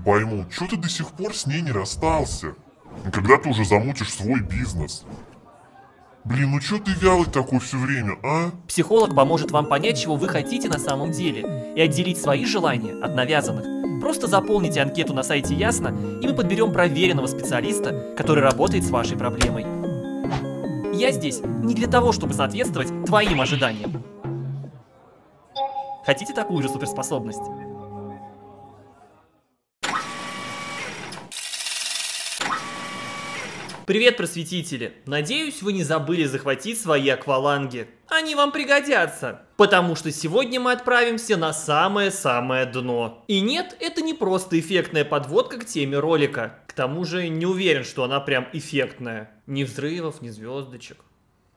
не пойму, что ты до сих пор с ней не расстался? Когда ты уже замутишь свой бизнес? Блин, ну что ты вялый такой все время, а? Психолог поможет вам понять, чего вы хотите на самом деле, и отделить свои желания от навязанных. Просто заполните анкету на сайте Ясно, и мы подберем проверенного специалиста, который работает с вашей проблемой. Я здесь не для того, чтобы соответствовать твоим ожиданиям. Хотите такую же суперспособность? Привет, просветители! Надеюсь, вы не забыли захватить свои акваланги. Они вам пригодятся, потому что сегодня мы отправимся на самое-самое дно. И нет, это не просто эффектная подводка к теме ролика. К тому же не уверен, что она прям эффектная. Ни взрывов, ни звездочек.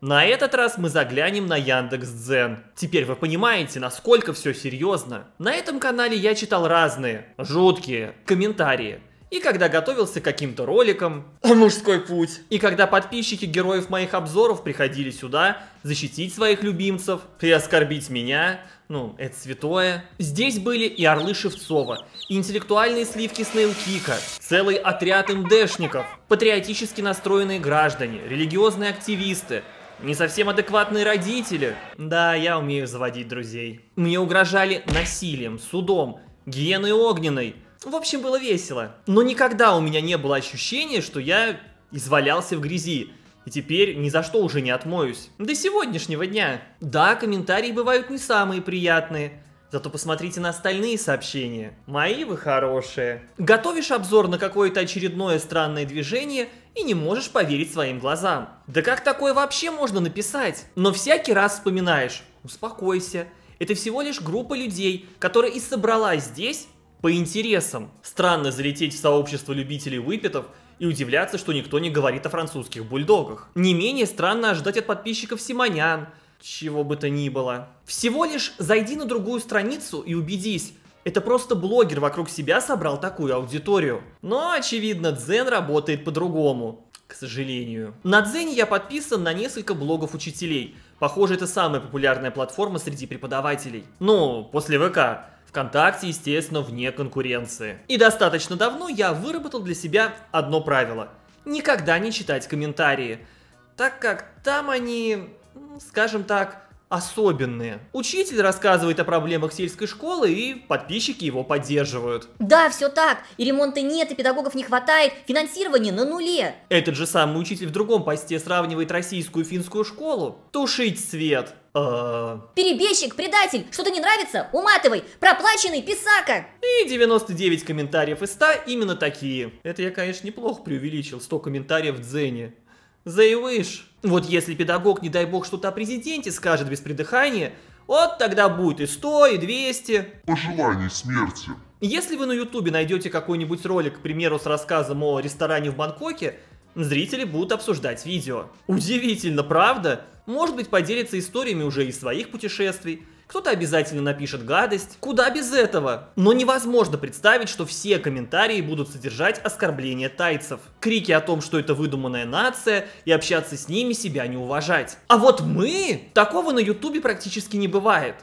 На этот раз мы заглянем на Яндекс Дзен. Теперь вы понимаете, насколько все серьезно. На этом канале я читал разные, жуткие комментарии и когда готовился к каким-то роликам а «Мужской путь», и когда подписчики героев моих обзоров приходили сюда защитить своих любимцев и оскорбить меня, ну, это святое. Здесь были и орлы Шевцова, и интеллектуальные сливки Снейлкика, целый отряд МДшников, патриотически настроенные граждане, религиозные активисты, не совсем адекватные родители. Да, я умею заводить друзей. Мне угрожали насилием, судом, гиеной огненной, в общем, было весело. Но никогда у меня не было ощущения, что я извалялся в грязи. И теперь ни за что уже не отмоюсь. До сегодняшнего дня. Да, комментарии бывают не самые приятные. Зато посмотрите на остальные сообщения. Мои вы хорошие. Готовишь обзор на какое-то очередное странное движение и не можешь поверить своим глазам. Да как такое вообще можно написать? Но всякий раз вспоминаешь. Успокойся. Это всего лишь группа людей, которая и собралась здесь, по интересам. Странно залететь в сообщество любителей выпитов и удивляться, что никто не говорит о французских бульдогах. Не менее странно ожидать от подписчиков Симонян, чего бы то ни было. Всего лишь зайди на другую страницу и убедись, это просто блогер вокруг себя собрал такую аудиторию. Но, очевидно, Дзен работает по-другому. К сожалению. На Дзене я подписан на несколько блогов учителей. Похоже, это самая популярная платформа среди преподавателей. Ну, после ВК. ВКонтакте, естественно, вне конкуренции. И достаточно давно я выработал для себя одно правило. Никогда не читать комментарии, так как там они, скажем так, особенные. Учитель рассказывает о проблемах сельской школы, и подписчики его поддерживают. Да, все так. И ремонта нет, и педагогов не хватает, финансирование на нуле. Этот же самый учитель в другом посте сравнивает российскую и финскую школу. Тушить свет. А. Перебежчик, предатель, что-то не нравится? Уматывай, проплаченный, писака. И 99 комментариев из 100 именно такие. Это я, конечно, неплохо преувеличил, 100 комментариев в Дзене. They wish. Вот если педагог, не дай бог, что-то о президенте скажет без придыхания, вот тогда будет и 100, и 200. Пожеланий смерти. Если вы на ютубе найдете какой-нибудь ролик, к примеру, с рассказом о ресторане в Бангкоке, Зрители будут обсуждать видео. Удивительно, правда? Может быть, поделятся историями уже из своих путешествий, кто-то обязательно напишет гадость. Куда без этого? Но невозможно представить, что все комментарии будут содержать оскорбления тайцев. Крики о том, что это выдуманная нация, и общаться с ними себя не уважать. А вот мы? Такого на ютубе практически не бывает.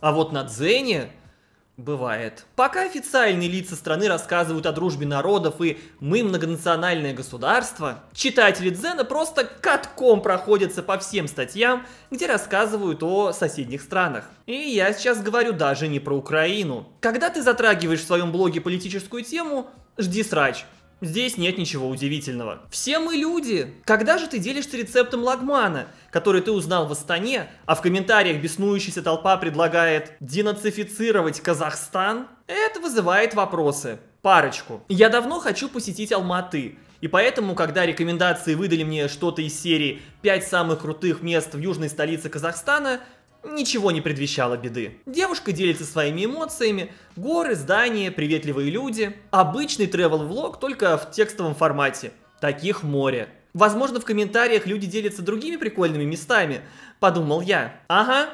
А вот на Дзене Бывает. Пока официальные лица страны рассказывают о дружбе народов и «мы многонациональное государство», читатели Дзена просто катком проходятся по всем статьям, где рассказывают о соседних странах. И я сейчас говорю даже не про Украину. Когда ты затрагиваешь в своем блоге политическую тему, жди срач. Здесь нет ничего удивительного. Все мы люди! Когда же ты делишься рецептом лагмана, который ты узнал в Астане, а в комментариях беснующаяся толпа предлагает денацифицировать Казахстан? Это вызывает вопросы. Парочку. Я давно хочу посетить Алматы, и поэтому, когда рекомендации выдали мне что-то из серии «5 самых крутых мест в южной столице Казахстана», ничего не предвещало беды. Девушка делится своими эмоциями, горы, здания, приветливые люди. Обычный travel-влог, только в текстовом формате. Таких море. Возможно, в комментариях люди делятся другими прикольными местами, подумал я. Ага,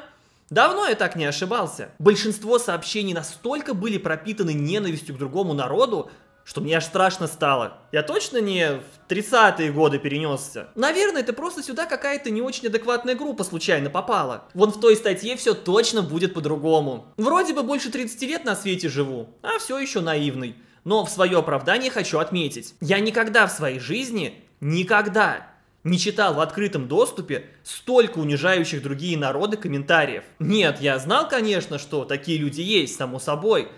Давно я так не ошибался. Большинство сообщений настолько были пропитаны ненавистью к другому народу, что мне аж страшно стало. Я точно не в 30-е годы перенесся. Наверное, это просто сюда какая-то не очень адекватная группа случайно попала. Вон в той статье все точно будет по-другому. Вроде бы больше 30 лет на свете живу, а все еще наивный. Но в свое оправдание хочу отметить. Я никогда в своей жизни, никогда не читал в открытом доступе столько унижающих другие народы комментариев. Нет, я знал, конечно, что такие люди есть, само собой,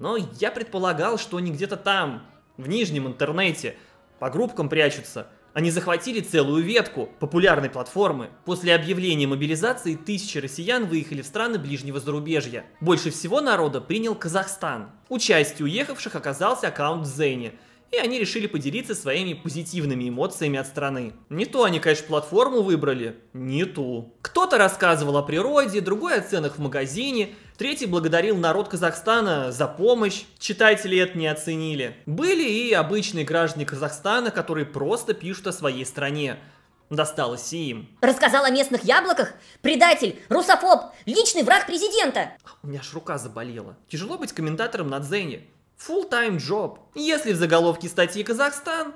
но я предполагал, что они где-то там, в нижнем интернете, по группкам прячутся. Они захватили целую ветку популярной платформы. После объявления мобилизации тысячи россиян выехали в страны ближнего зарубежья. Больше всего народа принял Казахстан. У части уехавших оказался аккаунт Зене, и они решили поделиться своими позитивными эмоциями от страны. Не ту они, конечно, платформу выбрали, не ту. Кто-то рассказывал о природе, другой о ценах в магазине – Третий благодарил народ Казахстана за помощь, читатели это не оценили. Были и обычные граждане Казахстана, которые просто пишут о своей стране. Досталось и им. Рассказал о местных яблоках? Предатель, русофоб, личный враг президента! У меня аж рука заболела. Тяжело быть комментатором на Дзене. Full-time job. Если в заголовке статьи «Казахстан»,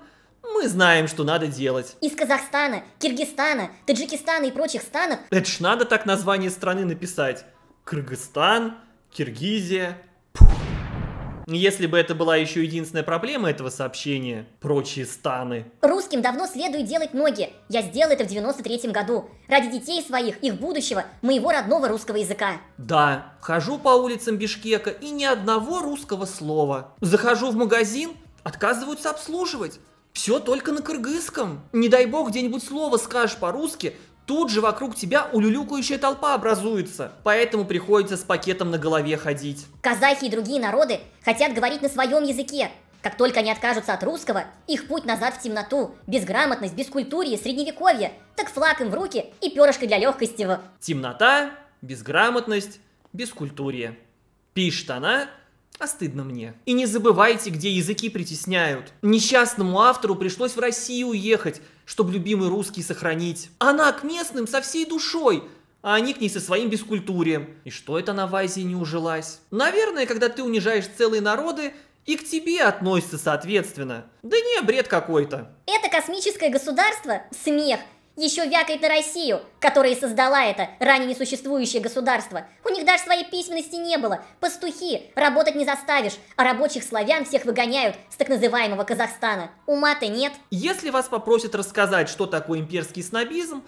мы знаем, что надо делать. Из Казахстана, Киргизстана, Таджикистана и прочих станов. Это ж надо так название страны написать. Кыргызстан, Киргизия. Если бы это была еще единственная проблема этого сообщения, прочие станы. Русским давно следует делать ноги. Я сделал это в 93-м году. Ради детей своих, их будущего, моего родного русского языка. Да, хожу по улицам Бишкека и ни одного русского слова. Захожу в магазин, отказываются обслуживать. Все только на кыргызском. Не дай бог где-нибудь слово скажешь по-русски, Тут же вокруг тебя улюлюкающая толпа образуется, поэтому приходится с пакетом на голове ходить. Казахи и другие народы хотят говорить на своем языке. Как только они откажутся от русского, их путь назад в темноту, безграмотность, бескультурье, средневековье, так флаг им в руки и перышко для легкости. Темнота, безграмотность, бескультурье. Пишет она, а стыдно мне. И не забывайте, где языки притесняют. Несчастному автору пришлось в Россию уехать, чтобы любимый русский сохранить. Она к местным со всей душой, а они к ней со своим бескультурием. И что это на в Азии не ужилась? Наверное, когда ты унижаешь целые народы, и к тебе относятся соответственно. Да не, бред какой-то. Это космическое государство? Смех. Еще вякает на Россию, которая создала это ранее несуществующее государство. У них даже своей письменности не было. Пастухи, работать не заставишь, а рабочих славян всех выгоняют с так называемого Казахстана. Ума-то нет. Если вас попросят рассказать, что такое имперский снобизм,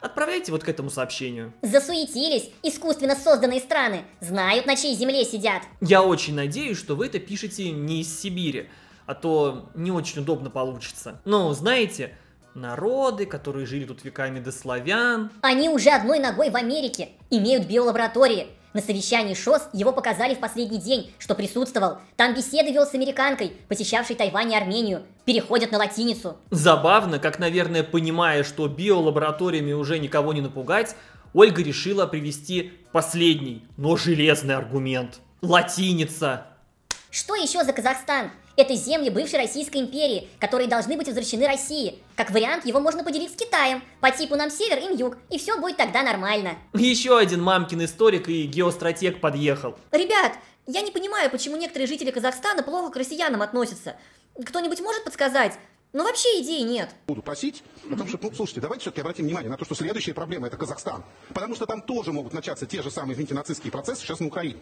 Отправляйте вот к этому сообщению. Засуетились искусственно созданные страны. Знают, на чьей земле сидят. Я очень надеюсь, что вы это пишете не из Сибири. А то не очень удобно получится. Но, знаете, народы, которые жили тут веками до славян. Они уже одной ногой в Америке, имеют биолаборатории. На совещании ШОС его показали в последний день, что присутствовал. Там беседы вел с американкой, посещавшей Тайвань и Армению. Переходят на латиницу. Забавно, как, наверное, понимая, что биолабораториями уже никого не напугать, Ольга решила привести последний, но железный аргумент. Латиница. Что еще за Казахстан? Это земли бывшей Российской империи, которые должны быть возвращены России. Как вариант, его можно поделить с Китаем, по типу нам север, и юг, и все будет тогда нормально. Еще один мамкин историк и геостратег подъехал. Ребят, я не понимаю, почему некоторые жители Казахстана плохо к россиянам относятся. Кто-нибудь может подсказать? Ну вообще идеи нет. Буду просить, потому что, ну, слушайте, давайте все-таки обратим внимание на то, что следующая проблема это Казахстан. Потому что там тоже могут начаться те же самые, извините, нацистские процессы сейчас на Украине.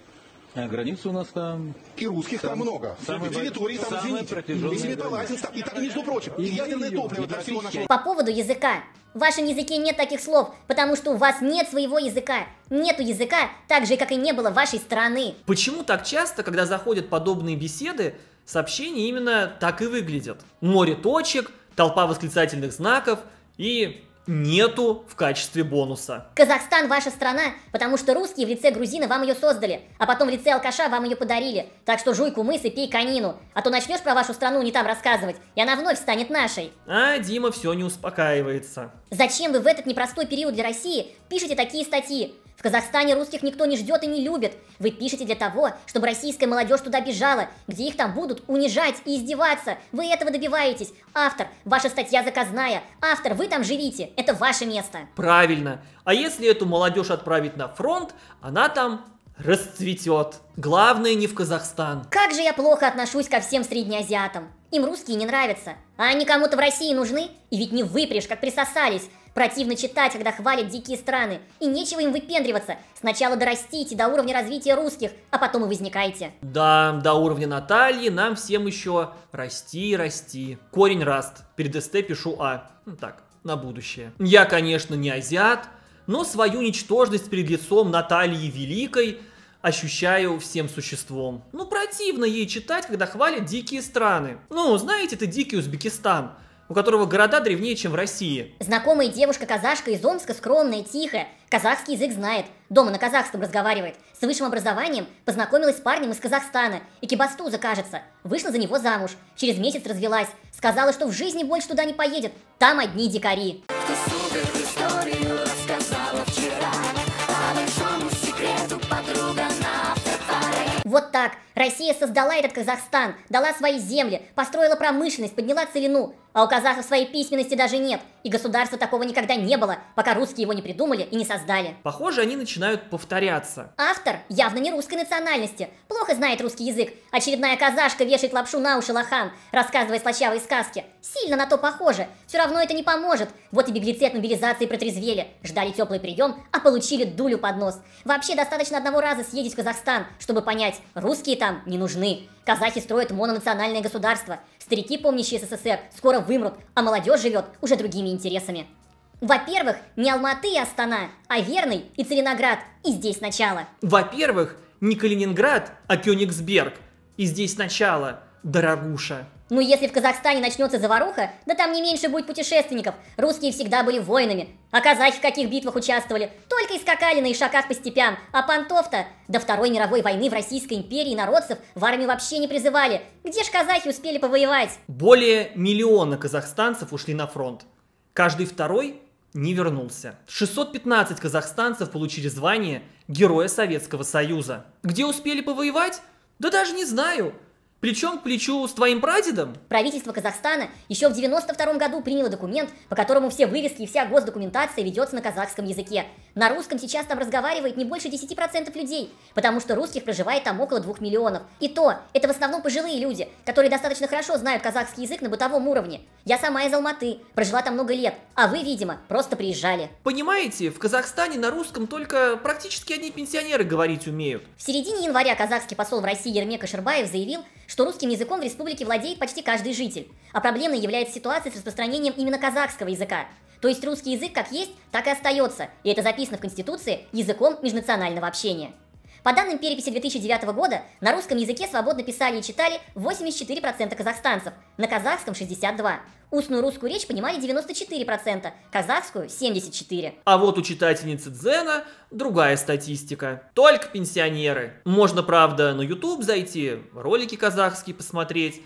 А границы у нас там... И русских сам, там много. Самый, территории там, самая извините. И Семипалатинск там. И, так, между прочим, и, и ядерное ее, топливо для всего нашего... По поводу языка. В вашем языке нет таких слов, потому что у вас нет своего языка. Нету языка, так же, как и не было вашей страны. Почему так часто, когда заходят подобные беседы, сообщения именно так и выглядят? Море точек, толпа восклицательных знаков и нету в качестве бонуса. Казахстан ваша страна, потому что русские в лице грузина вам ее создали, а потом в лице алкаша вам ее подарили. Так что жуй кумыс и пей конину, а то начнешь про вашу страну не там рассказывать, и она вновь станет нашей. А Дима все не успокаивается. Зачем вы в этот непростой период для России пишете такие статьи? В Казахстане русских никто не ждет и не любит. Вы пишете для того, чтобы российская молодежь туда бежала, где их там будут унижать и издеваться. Вы этого добиваетесь. Автор, ваша статья заказная. Автор, вы там живите. Это ваше место. Правильно. А если эту молодежь отправить на фронт, она там расцветет. Главное не в Казахстан. Как же я плохо отношусь ко всем среднеазиатам. Им русские не нравятся. А они кому-то в России нужны? И ведь не выпрешь, как присосались. Противно читать, когда хвалят дикие страны, и нечего им выпендриваться. Сначала дорастите до уровня развития русских, а потом и возникайте. Да, до уровня Натальи нам всем еще расти и расти. Корень раст. Перед СТ пишу А. Ну, так, на будущее. Я, конечно, не азиат, но свою ничтожность перед лицом Натальи Великой ощущаю всем существом. Ну, противно ей читать, когда хвалят дикие страны. Ну, знаете, это дикий Узбекистан – у которого города древнее, чем в России. Знакомая девушка-казашка из Омска скромная, тихая, казахский язык знает, дома на казахском разговаривает, с высшим образованием познакомилась с парнем из Казахстана, и кибастуза, кажется, вышла за него замуж, через месяц развелась, сказала, что в жизни больше туда не поедет, там одни дикари. Ты супер историю Вот так. Россия создала этот Казахстан, дала свои земли, построила промышленность, подняла целину. А у казахов своей письменности даже нет. И государства такого никогда не было, пока русские его не придумали и не создали. Похоже, они начинают повторяться. Автор явно не русской национальности. Плохо знает русский язык. Очередная казашка вешает лапшу на уши лохан, рассказывая слащавые сказки. Сильно на то похоже. Все равно это не поможет. Вот и беглецы от мобилизации протрезвели. Ждали теплый прием, а получили дулю под нос. Вообще достаточно одного раза съездить в Казахстан, чтобы понять, русские там не нужны. Казахи строят мононациональное государство. Старики, помнящие СССР, скоро вымрут, а молодежь живет уже другими интересами. Во-первых, не Алматы и Астана, а Верный и Целиноград. И здесь начало. Во-первых, не Калининград, а Кёнигсберг. И здесь начало, дорогуша. Ну если в Казахстане начнется заваруха, да там не меньше будет путешественников. Русские всегда были воинами. А казахи в каких битвах участвовали? Только искакали на ишаках по степям. А понтов-то до Второй мировой войны в Российской империи народцев в армию вообще не призывали. Где ж казахи успели повоевать? Более миллиона казахстанцев ушли на фронт. Каждый второй не вернулся. 615 казахстанцев получили звание Героя Советского Союза. Где успели повоевать? Да даже не знаю плечом к плечу с твоим прадедом? Правительство Казахстана еще в 92 году приняло документ, по которому все вывески и вся госдокументация ведется на казахском языке. На русском сейчас там разговаривает не больше 10% людей, потому что русских проживает там около 2 миллионов. И то, это в основном пожилые люди, которые достаточно хорошо знают казахский язык на бытовом уровне. Я сама из Алматы, прожила там много лет, а вы, видимо, просто приезжали. Понимаете, в Казахстане на русском только практически одни пенсионеры говорить умеют. В середине января казахский посол в России Ермек Ашербаев заявил, что русским языком в республике владеет почти каждый житель, а проблемной является ситуация с распространением именно казахского языка. То есть русский язык как есть, так и остается, и это записано в Конституции языком межнационального общения. По данным переписи 2009 года, на русском языке свободно писали и читали 84% казахстанцев, на казахском 62%. Устную русскую речь понимали 94%, казахскую 74%. А вот у читательницы Дзена другая статистика. Только пенсионеры. Можно, правда, на YouTube зайти, ролики казахские посмотреть.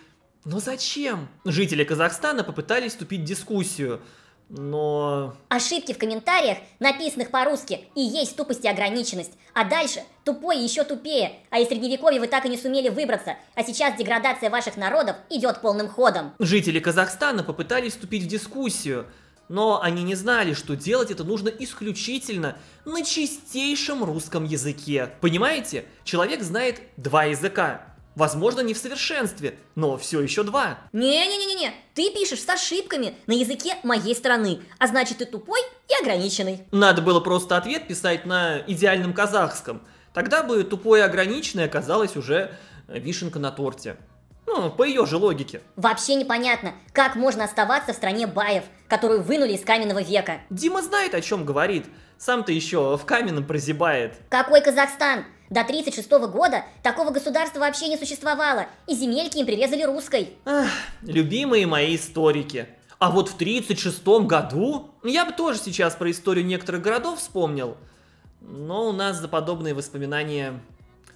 Но зачем? Жители Казахстана попытались вступить в дискуссию но... Ошибки в комментариях, написанных по-русски, и есть тупость и ограниченность. А дальше тупой и еще тупее. А из Средневековья вы так и не сумели выбраться, а сейчас деградация ваших народов идет полным ходом. Жители Казахстана попытались вступить в дискуссию, но они не знали, что делать это нужно исключительно на чистейшем русском языке. Понимаете, человек знает два языка. Возможно, не в совершенстве, но все еще два. Не-не-не-не, ты пишешь с ошибками на языке моей страны, а значит ты тупой и ограниченный. Надо было просто ответ писать на идеальном казахском – Тогда бы тупое ограниченное оказалось уже э, вишенка на торте. Ну, по ее же логике. Вообще непонятно, как можно оставаться в стране баев, которую вынули из каменного века. Дима знает, о чем говорит. Сам-то еще в каменном прозябает. Какой Казахстан? До 36 -го года такого государства вообще не существовало, и земельки им прирезали русской. Ах, любимые мои историки. А вот в 36 году я бы тоже сейчас про историю некоторых городов вспомнил но у нас за подобные воспоминания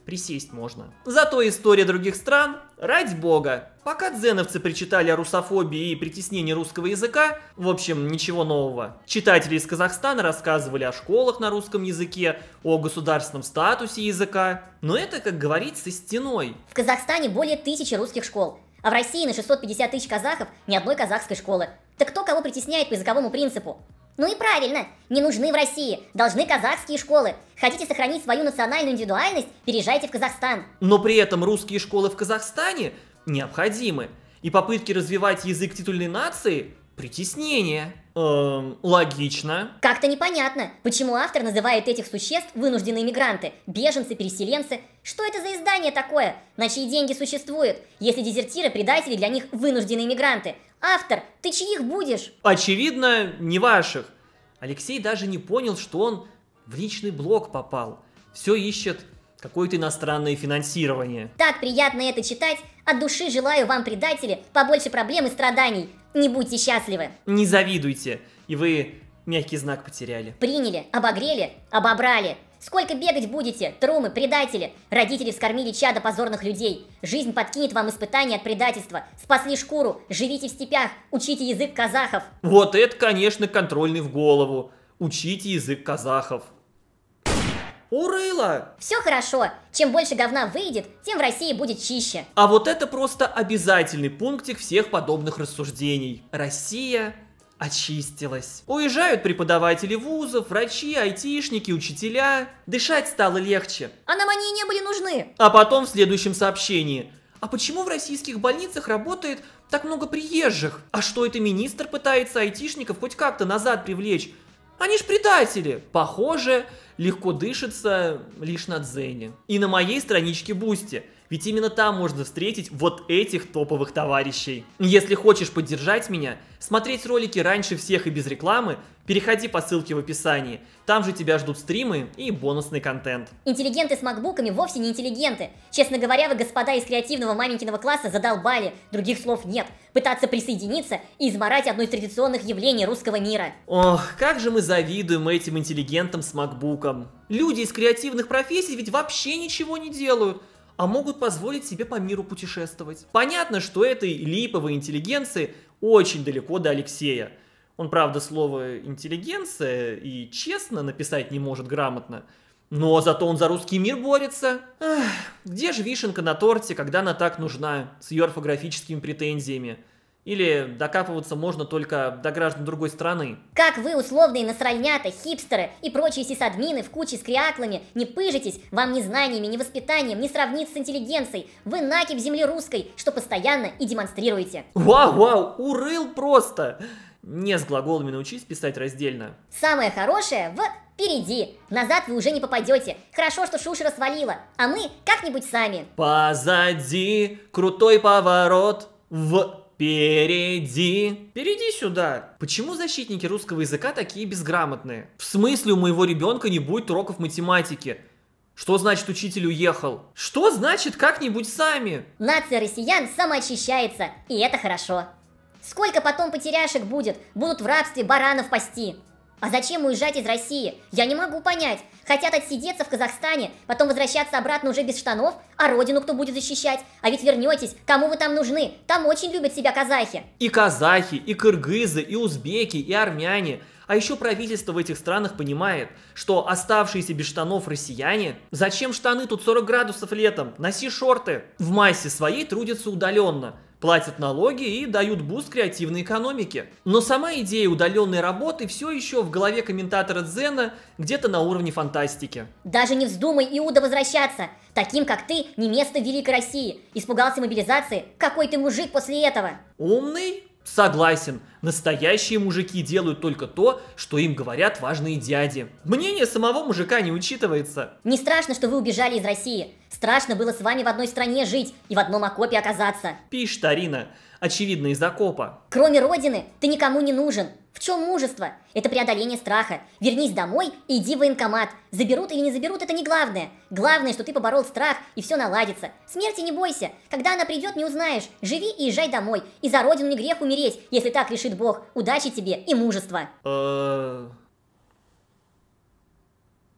присесть можно. Зато история других стран, ради бога, пока дзеновцы причитали о русофобии и притеснении русского языка, в общем, ничего нового. Читатели из Казахстана рассказывали о школах на русском языке, о государственном статусе языка, но это, как говорится, стеной. В Казахстане более тысячи русских школ, а в России на 650 тысяч казахов ни одной казахской школы. Так кто кого притесняет по языковому принципу? Ну и правильно, не нужны в России, должны казахские школы. Хотите сохранить свою национальную индивидуальность, переезжайте в Казахстан. Но при этом русские школы в Казахстане необходимы. И попытки развивать язык титульной нации – притеснение. Эм, логично. Как-то непонятно, почему автор называет этих существ вынужденные мигранты, беженцы, переселенцы. Что это за издание такое? На чьи деньги существует? Если дезертиры, предатели для них вынужденные мигранты. Автор, ты чьих будешь? Очевидно, не ваших. Алексей даже не понял, что он в личный блог попал. Все ищет какое-то иностранное финансирование. Так приятно это читать. От души желаю вам, предатели, побольше проблем и страданий. Не будьте счастливы. Не завидуйте. И вы мягкий знак потеряли. Приняли, обогрели, обобрали. Сколько бегать будете? Трумы, предатели. Родители вскормили чада позорных людей. Жизнь подкинет вам испытания от предательства. Спасли шкуру, живите в степях, учите язык казахов. Вот это, конечно, контрольный в голову. Учите язык казахов. Урыло! Все хорошо. Чем больше говна выйдет, тем в России будет чище. А вот это просто обязательный пунктик всех подобных рассуждений. Россия очистилась. Уезжают преподаватели вузов, врачи, айтишники, учителя. Дышать стало легче. А нам они не были нужны. А потом в следующем сообщении. А почему в российских больницах работает так много приезжих? А что это министр пытается айтишников хоть как-то назад привлечь? Они ж предатели. Похоже, легко дышится лишь на дзене. И на моей страничке Бусти – ведь именно там можно встретить вот этих топовых товарищей. Если хочешь поддержать меня, смотреть ролики раньше всех и без рекламы, переходи по ссылке в описании. Там же тебя ждут стримы и бонусный контент. Интеллигенты с макбуками вовсе не интеллигенты. Честно говоря, вы, господа из креативного маменькиного класса, задолбали. Других слов нет. Пытаться присоединиться и изморать одно из традиционных явлений русского мира. Ох, как же мы завидуем этим интеллигентам с макбуком. Люди из креативных профессий ведь вообще ничего не делают а могут позволить себе по миру путешествовать. Понятно, что этой липовой интеллигенции очень далеко до Алексея. Он, правда, слово «интеллигенция» и честно написать не может грамотно, но зато он за русский мир борется. Эх, где же вишенка на торте, когда она так нужна, с ее орфографическими претензиями? Или докапываться можно только до граждан другой страны. Как вы, условные насральнята, хипстеры и прочие сисадмины в куче с криаклами, не пыжитесь, вам ни знаниями, ни воспитанием не сравниться с интеллигенцией. Вы наки в земле русской, что постоянно и демонстрируете. Вау, вау, урыл просто! Не с глаголами научись писать раздельно. Самое хорошее в впереди. Назад вы уже не попадете. Хорошо, что Шушера свалила, а мы как-нибудь сами. Позади крутой поворот в Впереди. Впереди сюда. Почему защитники русского языка такие безграмотные? В смысле у моего ребенка не будет уроков математики? Что значит учитель уехал? Что значит как-нибудь сами? Нация россиян самоочищается, и это хорошо. Сколько потом потеряшек будет? Будут в рабстве баранов пасти. А зачем уезжать из России? Я не могу понять. Хотят отсидеться в Казахстане, потом возвращаться обратно уже без штанов, а родину кто будет защищать? А ведь вернетесь, кому вы там нужны? Там очень любят себя казахи. И казахи, и кыргызы, и узбеки, и армяне. А еще правительство в этих странах понимает, что оставшиеся без штанов россияне, зачем штаны тут 40 градусов летом, носи шорты, в массе своей трудятся удаленно платят налоги и дают буст креативной экономике. Но сама идея удаленной работы все еще в голове комментатора Дзена где-то на уровне фантастики. Даже не вздумай, Иуда, возвращаться. Таким, как ты, не место в Великой России. Испугался мобилизации? Какой ты мужик после этого? Умный? Согласен. Настоящие мужики делают только то, что им говорят важные дяди. Мнение самого мужика не учитывается. Не страшно, что вы убежали из России. Страшно было с вами в одной стране жить и в одном окопе оказаться. Пишь, Тарина. Очевидно, из окопа. Кроме родины, ты никому не нужен. В чем мужество? Это преодоление страха. Вернись домой и иди в военкомат. Заберут или не заберут, это не главное. Главное, что ты поборол страх, и все наладится. Смерти не бойся. Когда она придет, не узнаешь. Живи и езжай домой. И за родину не грех умереть, если так решит решит Бог. Удачи тебе и мужества. Э.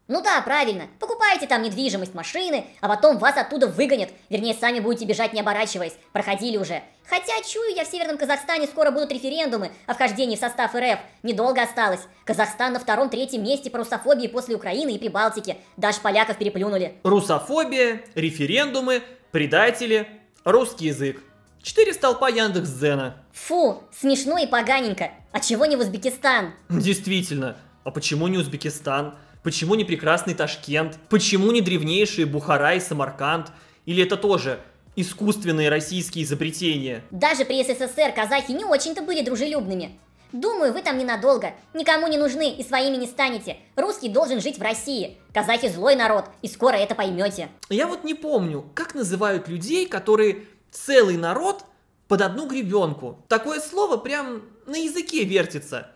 Ну да, правильно. Покупаете там недвижимость, машины, а потом вас оттуда выгонят. Вернее, сами будете бежать, не оборачиваясь. Проходили уже. Хотя, чую я, в Северном Казахстане скоро будут референдумы о вхождении в состав РФ. Недолго осталось. Казахстан на втором-третьем месте по русофобии после Украины и Прибалтики. Даже поляков переплюнули. Русофобия, референдумы, предатели, русский язык. Четыре столпа Яндекс Дзена. Фу, смешно и поганенько. А чего не в Узбекистан? Действительно. А почему не Узбекистан? Почему не прекрасный Ташкент? Почему не древнейшие Бухара и Самарканд? Или это тоже искусственные российские изобретения? Даже при СССР казахи не очень-то были дружелюбными. Думаю, вы там ненадолго. Никому не нужны и своими не станете. Русский должен жить в России. Казахи злой народ, и скоро это поймете. Я вот не помню, как называют людей, которые целый народ под одну гребенку. Такое слово прям на языке вертится.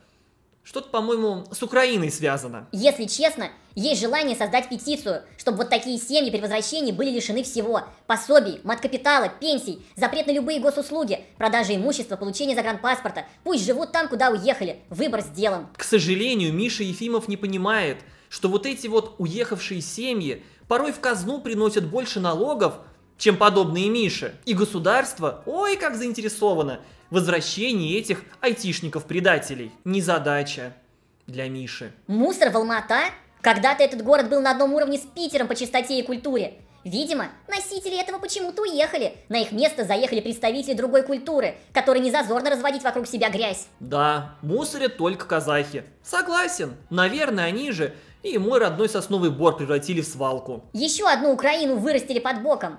Что-то, по-моему, с Украиной связано. Если честно, есть желание создать петицию, чтобы вот такие семьи при возвращении были лишены всего. Пособий, маткапитала, пенсий, запрет на любые госуслуги, продажи имущества, получение загранпаспорта. Пусть живут там, куда уехали. Выбор сделан. К сожалению, Миша Ефимов не понимает, что вот эти вот уехавшие семьи порой в казну приносят больше налогов, чем подобные Миши. И государство, ой, как заинтересовано, в возвращении этих айтишников-предателей. Незадача для Миши. Мусор в Алмата? Когда-то этот город был на одном уровне с Питером по чистоте и культуре. Видимо, носители этого почему-то уехали. На их место заехали представители другой культуры, которые не зазорно разводить вокруг себя грязь. Да, мусорят только казахи. Согласен. Наверное, они же и мой родной сосновый бор превратили в свалку. Еще одну Украину вырастили под боком.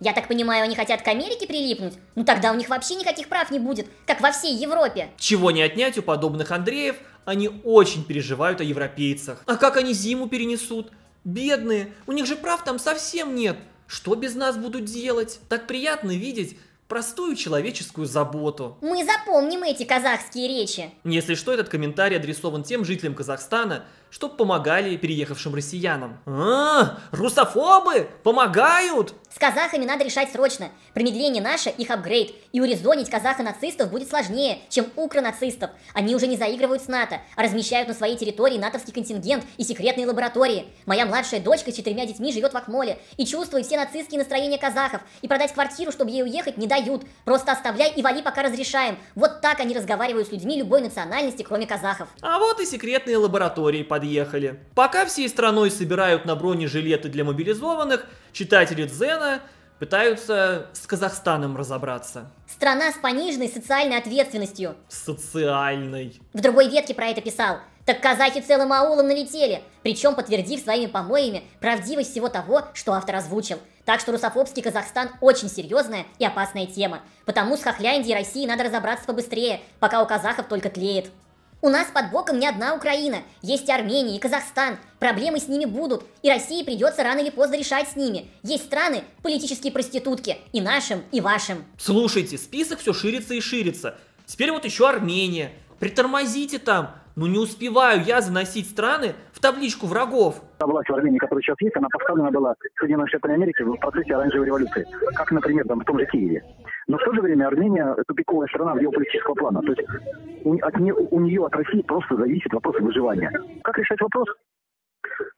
Я так понимаю, они хотят к Америке прилипнуть? Ну тогда у них вообще никаких прав не будет, как во всей Европе. Чего не отнять у подобных Андреев, они очень переживают о европейцах. А как они зиму перенесут? Бедные, у них же прав там совсем нет. Что без нас будут делать? Так приятно видеть, простую человеческую заботу. Мы запомним эти казахские речи. Если что, этот комментарий адресован тем жителям Казахстана, что помогали переехавшим россиянам. «А, русофобы помогают!» С казахами надо решать срочно. Промедление наше их апгрейд. И урезонить казаха-нацистов будет сложнее, чем укронацистов. Они уже не заигрывают с НАТО, а размещают на своей территории натовский контингент и секретные лаборатории. Моя младшая дочка с четырьмя детьми живет в Акмоле и чувствует все нацистские настроения казахов. И продать квартиру, чтобы ей уехать, не дают. Просто оставляй и вали, пока разрешаем. Вот так они разговаривают с людьми любой национальности, кроме казахов. А вот и секретные лаборатории по подъехали. Пока всей страной собирают на бронежилеты для мобилизованных, читатели Дзена пытаются с Казахстаном разобраться. Страна с пониженной социальной ответственностью. Социальной. В другой ветке про это писал. Так казахи целым аулом налетели, причем подтвердив своими помоями правдивость всего того, что автор озвучил. Так что русофобский Казахстан очень серьезная и опасная тема. Потому с Хохляндией и Россией надо разобраться побыстрее, пока у казахов только тлеет. У нас под боком не одна Украина, есть и Армения, и Казахстан. Проблемы с ними будут, и России придется рано или поздно решать с ними. Есть страны, политические проститутки, и нашим, и вашим. Слушайте, список все ширится и ширится. Теперь вот еще Армения. Притормозите там, но ну, не успеваю я заносить страны в табличку врагов. Та власть в Армении, которая сейчас есть, она поставлена была Соединенными Штатами Америки в процессе оранжевой революции, как, например, там, в том же Киеве. Но в то же время Армения тупиковая страна в геополитического плана. То есть у, от, у нее, от России просто зависит вопрос выживания. Как решать вопрос?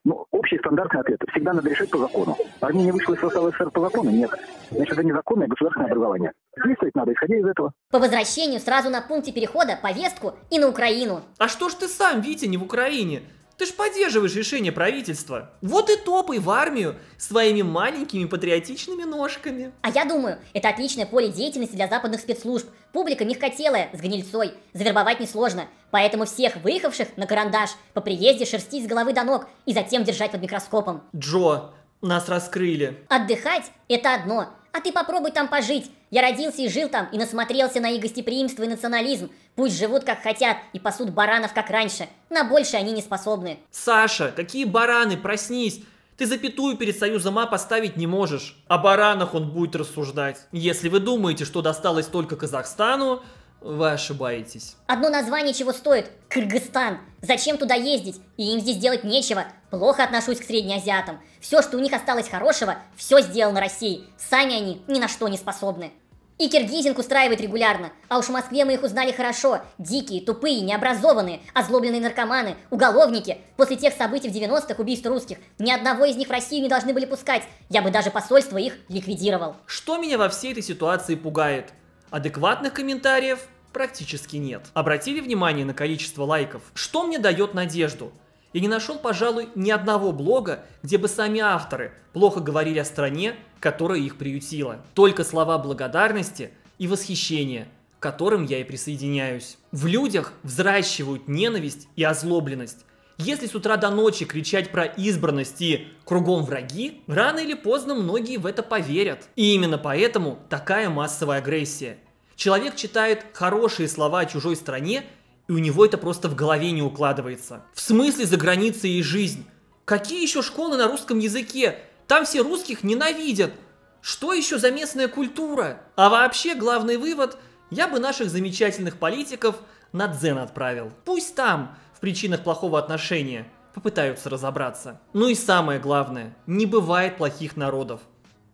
Ну, общий стандартный ответ. Всегда надо решать по закону. Армения не вышла из состава СССР по закону? Нет. Значит, это незаконное государственное образование. Действовать надо, исходя из этого. По возвращению сразу на пункте перехода повестку и на Украину. А что ж ты сам, Витя, не в Украине? Ты ж поддерживаешь решение правительства. Вот и топай в армию своими маленькими патриотичными ножками. А я думаю, это отличное поле деятельности для западных спецслужб. Публика мягкотелая, с гнильцой. Завербовать несложно. Поэтому всех выехавших на карандаш по приезде шерстить с головы до ног и затем держать под микроскопом. Джо, нас раскрыли. Отдыхать – это одно, а ты попробуй там пожить. Я родился и жил там, и насмотрелся на их гостеприимство и национализм. Пусть живут как хотят и пасут баранов как раньше. На больше они не способны. Саша, какие бараны, проснись. Ты запятую перед союзом А поставить не можешь. О баранах он будет рассуждать. Если вы думаете, что досталось только Казахстану, вы ошибаетесь. Одно название чего стоит? Кыргызстан. Зачем туда ездить? И им здесь делать нечего. Плохо отношусь к среднеазиатам. Все, что у них осталось хорошего, все сделано Россией. Сами они ни на что не способны. И киргизинг устраивает регулярно. А уж в Москве мы их узнали хорошо. Дикие, тупые, необразованные, озлобленные наркоманы, уголовники. После тех событий в 90-х убийств русских, ни одного из них в Россию не должны были пускать. Я бы даже посольство их ликвидировал. Что меня во всей этой ситуации пугает? Адекватных комментариев практически нет. Обратили внимание на количество лайков? Что мне дает надежду? Я не нашел, пожалуй, ни одного блога, где бы сами авторы плохо говорили о стране, которая их приютила. Только слова благодарности и восхищения, к которым я и присоединяюсь. В людях взращивают ненависть и озлобленность, если с утра до ночи кричать про избранность и кругом враги, рано или поздно многие в это поверят. И именно поэтому такая массовая агрессия. Человек читает хорошие слова о чужой стране, и у него это просто в голове не укладывается. В смысле за границей и жизнь? Какие еще школы на русском языке? Там все русских ненавидят. Что еще за местная культура? А вообще, главный вывод, я бы наших замечательных политиков на дзен отправил. Пусть там, в причинах плохого отношения попытаются разобраться. Ну и самое главное, не бывает плохих народов.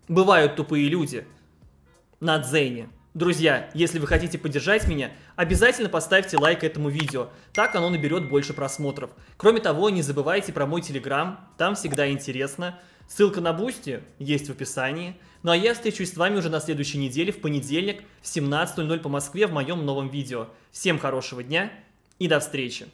Бывают тупые люди. На дзене. Друзья, если вы хотите поддержать меня, обязательно поставьте лайк этому видео, так оно наберет больше просмотров. Кроме того, не забывайте про мой телеграм, там всегда интересно. Ссылка на Бусти есть в описании. Ну а я встречусь с вами уже на следующей неделе, в понедельник, в 17.00 по Москве в моем новом видео. Всем хорошего дня и до встречи!